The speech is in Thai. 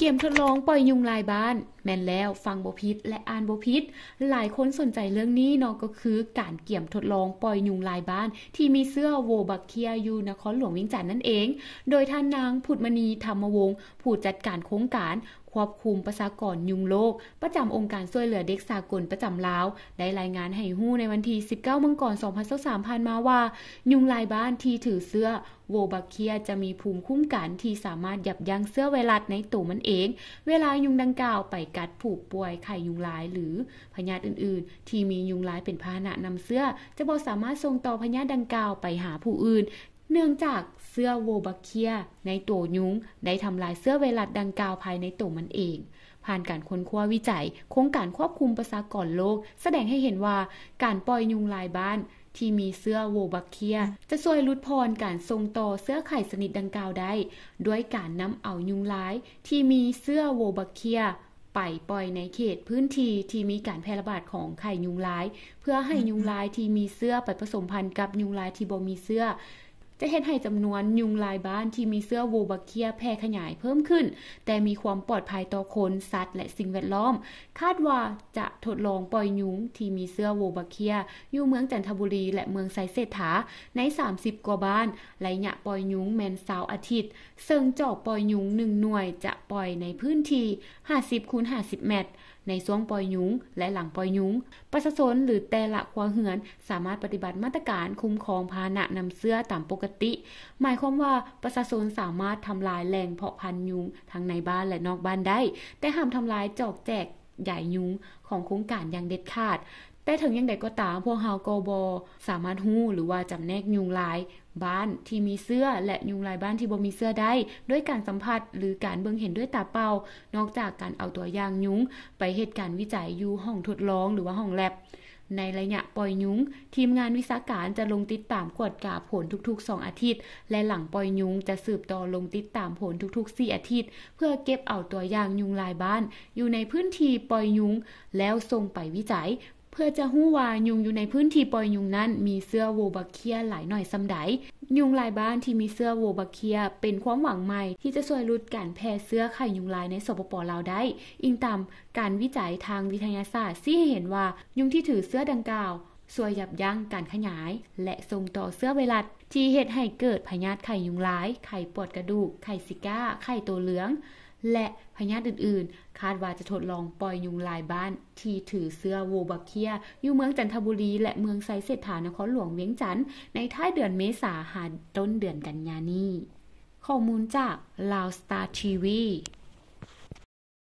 เกมทดลองปล่อยยุงลายบ้าน แม่นแล้วฟังโบพิษและอ่านโบพิษ หลายคนสนใจเรื่องนี้เนาะก็คือการเกี่ยมทดลองปล่อยยุงลายบ้านที่มีเสื้อโวบักเคียอยู่นครหลวงวิ่งจันนั่นเอง โดยท่านนางผุดมณีธรรมวงศ์ผู้จัดการโครงการควบคุมประชากรยุงโลก ประจำองค์การช่วยเหลือเด็กสากลประจำลาว ได้รายงานให้หู้ในวันที่19มังกร2023ผ่านมาว่า ยุงลายบ้านที่ถือเสื้อ โวบักเคียจะมีภูมิคุ้มกันที่สามารถยับยั้งเสื้อไวรัสในตัวมันเอง เวลายุงดังกล่าวไปกัดผูกป่วยไข่ยุงลายหรือพยาธิอื่นๆ ที่มียุงลายเป็นพาหนะนำเสื้อ จะบ่สามารถส่งต่อพยาธิดังกล่าวไปหาผู้อื่นเนื่องจากเสื้อโวบาเคียในตัวยุงได้ทำลายเสื้อไวรัสดังกล่าวภายในตัวมันเอง ผ่านการค้นคว้าวิจัยโครงการควบคุมประชากรโลกแสดงให้เห็นว่าการปล่อยยุงลายบ้าน ที่มีเสื้อโวบาเคียจะช่วยลดพรการทรงต่อเสื้อไข่สนิทดังกล่าวได้ ด้วยการนำเอายุงลายที่มีเสื้อโวบาเคียไปปล่อยในเขตพื้นที่ที่มีการแพร่ระบาดของไข่ยุงลาย เพื่อให้ยุงลายที่มีเสื้อไปผสมพันธุ์กับยุงลายที่บ่มีเสื้อจะเห็นให้จำนวนยุงลายบ้านที่มีเสื้อโวบักเคีย แพร่ขยายเพิ่มขึ้น แต่มีความปลอดภัยต่อคนสัตว์ และสิ่งแวดล้อม คาดว่าจะทดลองปล่อยยุงที่มีเสื้อโวบักเคียอยู่เมืองจันทบุรีและเมืองไซเซราใน 30กว่าบ้าน ระยะปล่อยยุงแมนสาวอาทิตย์ ซึ่งจอกปล่อยยุงหนึ่งหน่วยจะปล่อยในพื้นที่50คูณ50เมตร ในช่วงปล่อยยุงและหลังปล่อยยุงประชาชนหรือแต่ละครัวเรือนสามารถปฏิบัติมาตรการคุ้มครองพาหนะนำเสื้อตามปกติหมายความว่าประชาชนสามารถทำลายแหล่งเพาะพันธุ์ยุงทั้งในบ้านและนอกบ้านได้ แต่ห้ามทำลายจอกแจกใหญ่ยุงของโครงการอย่างเด็ดขาดแต่ถึงยังไดก็ตาม พวกเฮาโกบอสามารถหู้หรือว่าจำแนกยุงลาย บ้านที่มีเสื้อและยุงลายบ้านที่บ่มีเสื้อได้ ด้วยการสัมผัส หรือการเบิ่งเห็นด้วยตาเปล่า นอกจากการเอาตัวอย่างยุงไปเหตุการณ์วิจัยอยู่ห้องทดลอง หรือว่าห้องแลบในระยะปล่อยยุง ทีมงานวิสาการจะลงติดตามกวดกาผลทุกๆ 2 อาทิตย์ และหลังปล่อยยุงจะสืบต่อลงติดตามผลทุกๆ4อาทิตย์เพื่อเก็บเอาตัวอย่างยุงลายบ้าน อยู่ในพื้นที่ปล่อยยุงแล้วส่งไปวิจัยพื่อจะหู้ว่ายุงอยู่ในพื้นที่ปล่อยยุงนั้น มีเสื้อโวบักเคียหลายหน่อยส้ำไดยุงลายบ้านที่มีเสื้อโวบักเคียเป็นความหวังใหม่ที่จะช่วยลดการแพร่เสื้อไข่ยุงลายในสปปลาวได้ อิงตามการวิจัยทางวิทยาศาสตร์ที่เห็นว่ายุงที่ถือเสื้อดังกล่าวช่วยยับยั้งการขยาย และส่งต่อเสื้อไวรัสที่เหตุให้เกิดพยาธิไข่ยุงลาย ไข่ปวดกระดูกไข่ซิก้าไข่ตัวเหลืองและพญาติอื่น ๆ คาดว่าจะทดลองปล่อยยุงลายบ้านที่ถือเสื้อโวบักเคียอยู่เมืองจันทบุรีและเมืองไซเศรษฐานครหลวงเวียงจันทร์ในท้ายเดือนเมษาหาต้นเดือนกันยานี้ข้อมูลจาก ลาวสตาร์ทีวี